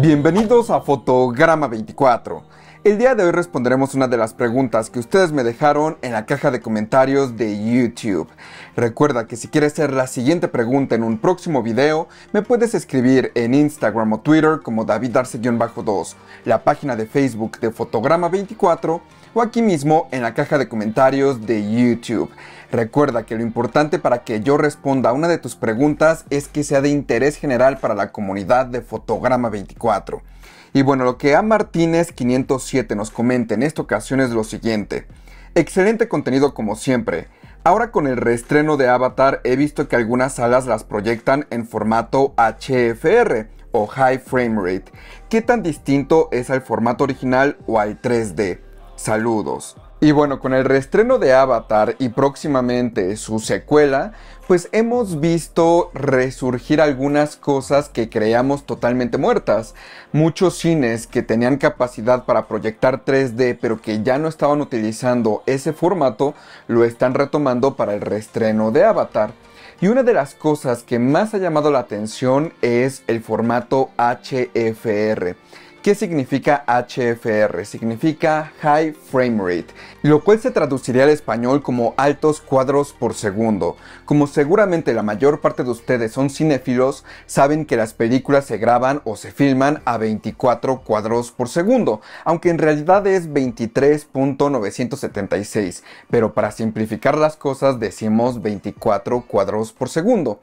Bienvenidos a Fotograma 24. El día de hoy responderemos una de las preguntas que ustedes me dejaron en la caja de comentarios de YouTube. Recuerda que si quieres hacer la siguiente pregunta en un próximo video, me puedes escribir en Instagram o Twitter como David bajo 2 la página de Facebook de Fotograma 24 o aquí mismo en la caja de comentarios de YouTube. Recuerda que lo importante para que yo responda a una de tus preguntas es que sea de interés general para la comunidad de Fotograma 24. Y bueno, lo que A Martínez 507 nos comenta en esta ocasión es lo siguiente. Excelente contenido como siempre. Ahora con el reestreno de Avatar he visto que algunas salas las proyectan en formato HFR o High Frame Rate. ¿Qué tan distinto es al formato original o al 3D? Saludos. Y bueno, con el reestreno de Avatar y próximamente su secuela, pues hemos visto resurgir algunas cosas que creíamos totalmente muertas. Muchos cines que tenían capacidad para proyectar 3D pero que ya no estaban utilizando ese formato, lo están retomando para el reestreno de Avatar. Y una de las cosas que más ha llamado la atención es el formato HFR ¿Qué significa HFR? Significa High Frame Rate, lo cual se traduciría al español como altos cuadros por segundo. Como seguramente la mayor parte de ustedes son cinéfilos, saben que las películas se graban o se filman a 24 cuadros por segundo, aunque en realidad es 23.976, pero para simplificar las cosas decimos 24 cuadros por segundo.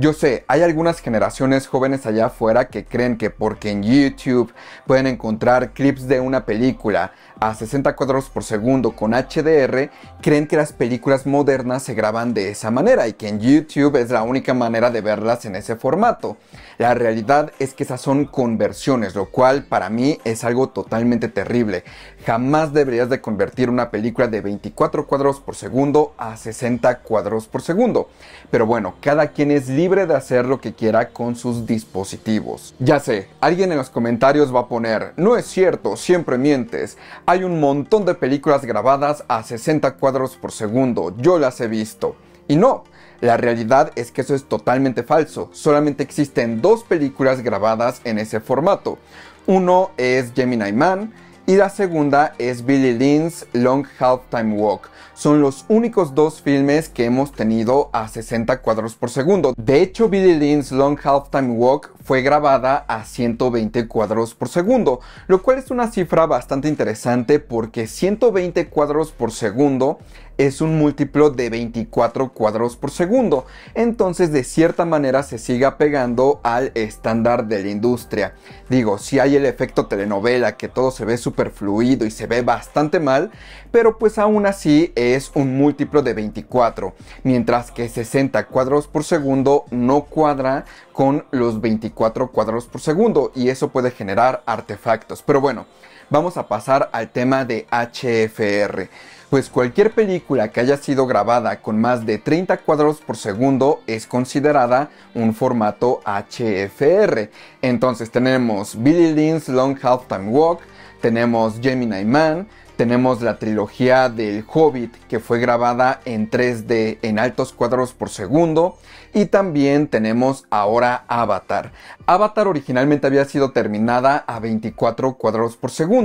Yo sé, hay algunas generaciones jóvenes allá afuera que creen que porque en YouTube pueden encontrar clips de una película a 60 cuadros por segundo con HDR, creen que las películas modernas se graban de esa manera y que en YouTube es la única manera de verlas en ese formato. La realidad es que esas son conversiones, lo cual para mí es algo totalmente terrible. Jamás deberías de convertir una película de 24 cuadros por segundo a 60 cuadros por segundo. Pero bueno, cada quien es libre libre de hacer lo que quiera con sus dispositivos. Ya sé, alguien en los comentarios va a poner, no es cierto, siempre mientes, hay un montón de películas grabadas a 60 cuadros por segundo, yo las he visto. Y no, la realidad es que eso es totalmente falso, solamente existen dos películas grabadas en ese formato. Uno es Gemini Man, y la segunda es Billy Lynn's Long Half Time Walk. Son los únicos dos filmes que hemos tenido a 60 cuadros por segundo. De hecho, Billy Lynn's Long Half Time Walk fue grabada a 120 cuadros por segundo, lo cual es una cifra bastante interesante porque 120 cuadros por segundo es un múltiplo de 24 cuadros por segundo, entonces de cierta manera se sigue pegando al estándar de la industria. Digo, si hay el efecto telenovela que todo se ve súper fluido y se ve bastante mal, pero pues aún así es un múltiplo de 24, mientras que 60 cuadros por segundo no cuadra con los 24 4 cuadros por segundo y eso puede generar artefactos. Pero bueno, vamos a pasar al tema de HFR. Pues cualquier película que haya sido grabada con más de 30 cuadros por segundo es considerada un formato HFR. Entonces tenemos Billy Lynn's Long Time Walk, tenemos Gemini Man, tenemos la trilogía del Hobbit que fue grabada en 3D en altos cuadros por segundo y también tenemos ahora Avatar. Avatar originalmente había sido terminada a 24 cuadros por segundo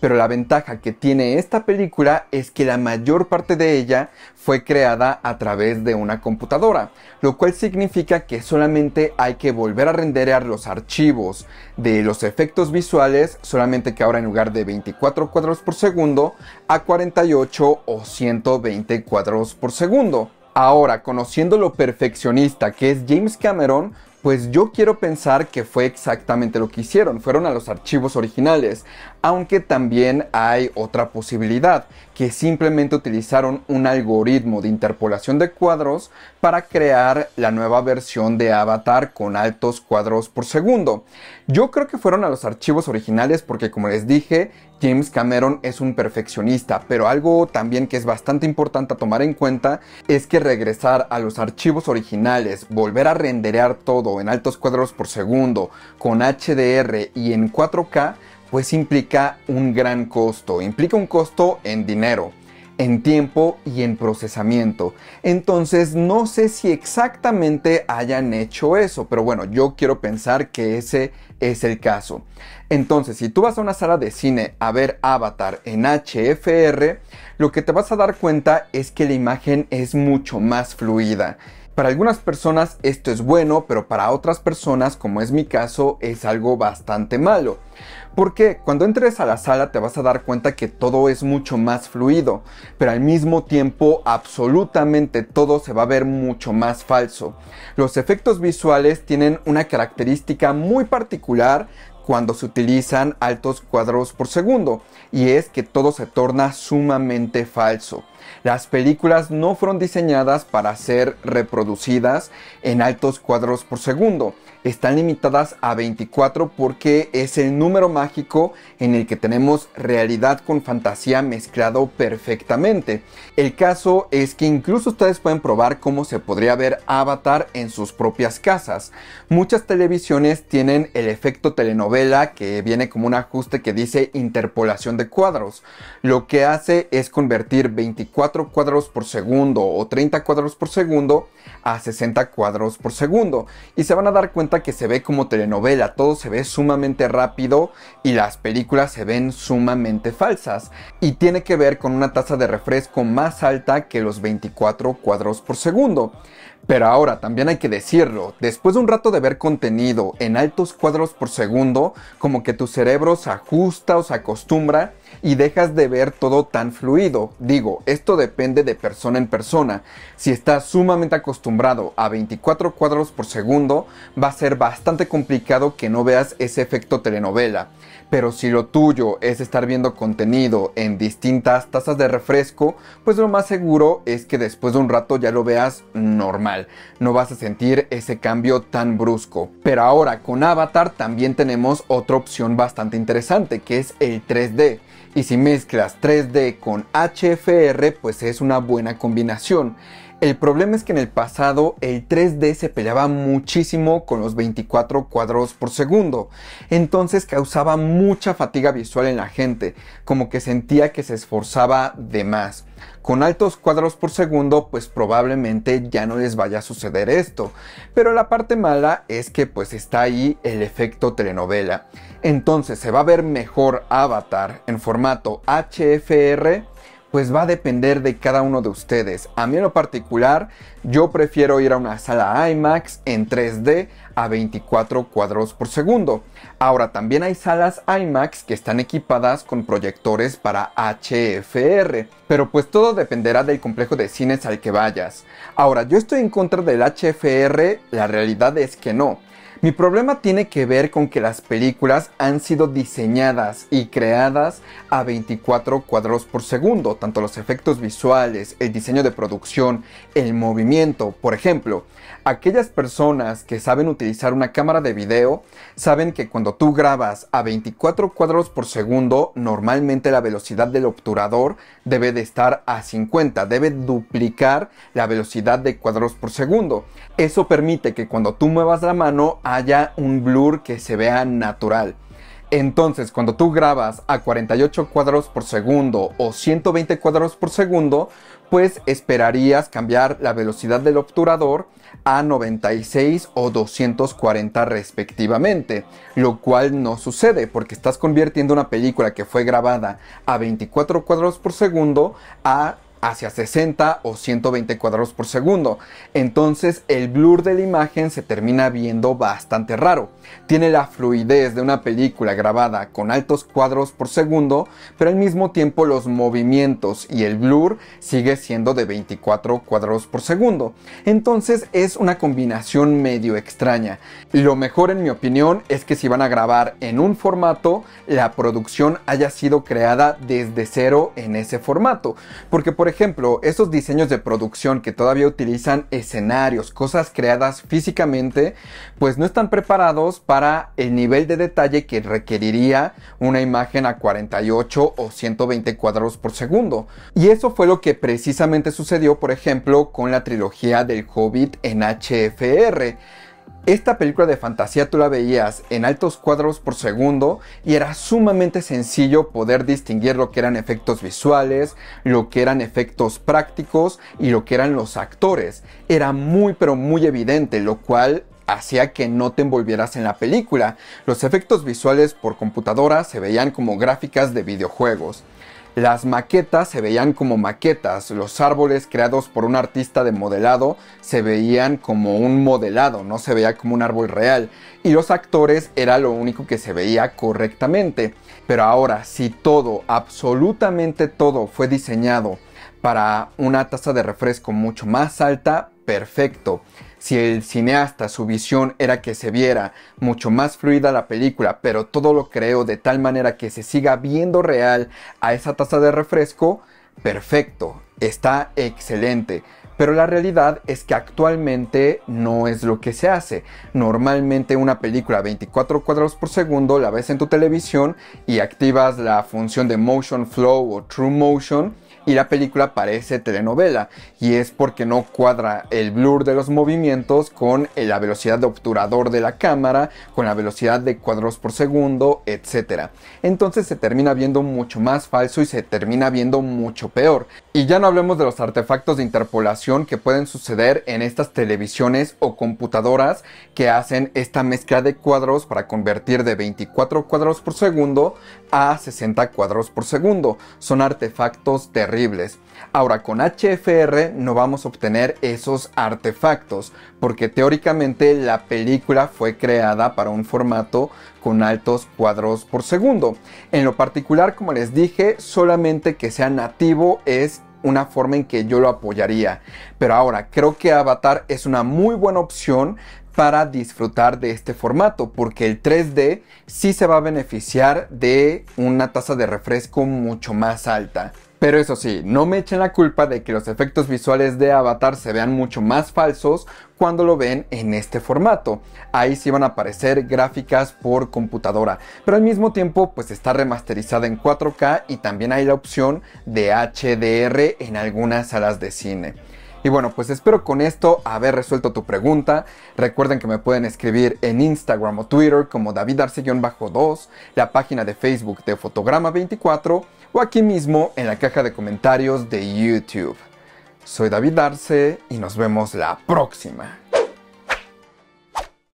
pero la ventaja que tiene esta película es que la mayor parte de ella fue creada a través de una computadora, lo cual significa que solamente hay que volver a renderear los archivos de los efectos visuales, solamente que ahora en lugar de 24 cuadros por segundo, a 48 o 120 cuadros por segundo. Ahora, conociendo lo perfeccionista que es James Cameron, pues yo quiero pensar que fue exactamente lo que hicieron, fueron a los archivos originales, aunque también hay otra posibilidad, que simplemente utilizaron un algoritmo de interpolación de cuadros para crear la nueva versión de Avatar con altos cuadros por segundo. Yo creo que fueron a los archivos originales porque como les dije, James Cameron es un perfeccionista, pero algo también que es bastante importante a tomar en cuenta es que regresar a los archivos originales, volver a renderear todo en altos cuadros por segundo, con HDR y en 4K, pues implica un gran costo, implica un costo en dinero en tiempo y en procesamiento. Entonces no sé si exactamente hayan hecho eso, pero bueno, yo quiero pensar que ese es el caso. Entonces, si tú vas a una sala de cine a ver Avatar en HFR, lo que te vas a dar cuenta es que la imagen es mucho más fluida. Para algunas personas esto es bueno, pero para otras personas, como es mi caso, es algo bastante malo. Porque cuando entres a la sala te vas a dar cuenta que todo es mucho más fluido, pero al mismo tiempo absolutamente todo se va a ver mucho más falso. Los efectos visuales tienen una característica muy particular cuando se utilizan altos cuadros por segundo, y es que todo se torna sumamente falso. Las películas no fueron diseñadas para ser reproducidas en altos cuadros por segundo. Están limitadas a 24 porque es el número mágico en el que tenemos realidad con fantasía mezclado perfectamente. El caso es que incluso ustedes pueden probar cómo se podría ver Avatar en sus propias casas. Muchas televisiones tienen el efecto telenovela que viene como un ajuste que dice interpolación de cuadros. Lo que hace es convertir 24 cuadros por segundo o 30 cuadros por segundo a 60 cuadros por segundo. Y se van a dar cuenta que se ve como telenovela, todo se ve sumamente rápido y las películas se ven sumamente falsas. Y tiene que ver con una tasa de refresco más alta que los 24 cuadros por segundo. Pero ahora, también hay que decirlo, después de un rato de ver contenido en altos cuadros por segundo, como que tu cerebro se ajusta o se acostumbra y dejas de ver todo tan fluido. Digo, esto depende de persona en persona. Si estás sumamente acostumbrado a 24 cuadros por segundo, va a ser bastante complicado que no veas ese efecto telenovela. Pero si lo tuyo es estar viendo contenido en distintas tazas de refresco, pues lo más seguro es que después de un rato ya lo veas normal. No vas a sentir ese cambio tan brusco. Pero ahora con Avatar también tenemos otra opción bastante interesante, que es el 3D y si mezclas 3D con HFR pues es una buena combinación. El problema es que en el pasado el 3D se peleaba muchísimo con los 24 cuadros por segundo, entonces causaba mucha fatiga visual en la gente, como que sentía que se esforzaba de más. Con altos cuadros por segundo pues probablemente ya no les vaya a suceder esto, pero la parte mala es que pues está ahí el efecto telenovela. Entonces se va a ver mejor Avatar en formato HFR pues va a depender de cada uno de ustedes. A mí en lo particular, yo prefiero ir a una sala IMAX en 3D a 24 cuadros por segundo. Ahora, también hay salas IMAX que están equipadas con proyectores para HFR, pero pues todo dependerá del complejo de cines al que vayas. Ahora, yo estoy en contra del HFR, la realidad es que no. Mi problema tiene que ver con que las películas han sido diseñadas y creadas a 24 cuadros por segundo, tanto los efectos visuales, el diseño de producción, el movimiento. Por ejemplo, aquellas personas que saben utilizar una cámara de video saben que cuando tú grabas a 24 cuadros por segundo, normalmente la velocidad del obturador debe de estar a 50, debe duplicar la velocidad de cuadros por segundo. Eso permite que cuando tú muevas la mano haya un blur que se vea natural. Entonces, cuando tú grabas a 48 cuadros por segundo o 120 cuadros por segundo, pues esperarías cambiar la velocidad del obturador a 96 o 240 respectivamente, lo cual no sucede porque estás convirtiendo una película que fue grabada a 24 cuadros por segundo a hacia 60 o 120 cuadros por segundo. Entonces el blur de la imagen se termina viendo bastante raro. Tiene la fluidez de una película grabada con altos cuadros por segundo, pero al mismo tiempo los movimientos y el blur sigue siendo de 24 cuadros por segundo. Entonces es una combinación medio extraña. Lo mejor en mi opinión es que si van a grabar en un formato, la producción haya sido creada desde cero en ese formato. Porque por por ejemplo, esos diseños de producción que todavía utilizan escenarios, cosas creadas físicamente, pues no están preparados para el nivel de detalle que requeriría una imagen a 48 o 120 cuadros por segundo. Y eso fue lo que precisamente sucedió, por ejemplo, con la trilogía del Hobbit en HFR esta película de fantasía tú la veías en altos cuadros por segundo y era sumamente sencillo poder distinguir lo que eran efectos visuales, lo que eran efectos prácticos y lo que eran los actores. Era muy pero muy evidente, lo cual hacía que no te envolvieras en la película. Los efectos visuales por computadora se veían como gráficas de videojuegos. Las maquetas se veían como maquetas, los árboles creados por un artista de modelado se veían como un modelado, no se veía como un árbol real, y los actores era lo único que se veía correctamente. Pero ahora, si todo, absolutamente todo, fue diseñado para una tasa de refresco mucho más alta, perfecto. Si el cineasta su visión era que se viera mucho más fluida la película, pero todo lo creó de tal manera que se siga viendo real a esa taza de refresco, perfecto, está excelente. Pero la realidad es que actualmente no es lo que se hace. Normalmente una película 24 cuadros por segundo la ves en tu televisión y activas la función de motion flow o true motion y la película parece telenovela y es porque no cuadra el blur de los movimientos con eh, la velocidad de obturador de la cámara, con la velocidad de cuadros por segundo, etc. Entonces se termina viendo mucho más falso y se termina viendo mucho peor. Y ya no hablemos de los artefactos de interpolación que pueden suceder en estas televisiones o computadoras que hacen esta mezcla de cuadros para convertir de 24 cuadros por segundo a 60 cuadros por segundo. Son artefactos terribles Ahora con HFR no vamos a obtener esos artefactos porque teóricamente la película fue creada para un formato con altos cuadros por segundo. En lo particular, como les dije, solamente que sea nativo es una forma en que yo lo apoyaría. Pero ahora, creo que Avatar es una muy buena opción para disfrutar de este formato, porque el 3D sí se va a beneficiar de una tasa de refresco mucho más alta. Pero eso sí, no me echen la culpa de que los efectos visuales de Avatar se vean mucho más falsos cuando lo ven en este formato. Ahí sí van a aparecer gráficas por computadora, pero al mismo tiempo pues está remasterizada en 4K y también hay la opción de HDR en algunas salas de cine. Y bueno, pues espero con esto haber resuelto tu pregunta. Recuerden que me pueden escribir en Instagram o Twitter como David bajo 2 la página de Facebook de Fotograma24 o aquí mismo en la caja de comentarios de YouTube. Soy David Arce y nos vemos la próxima.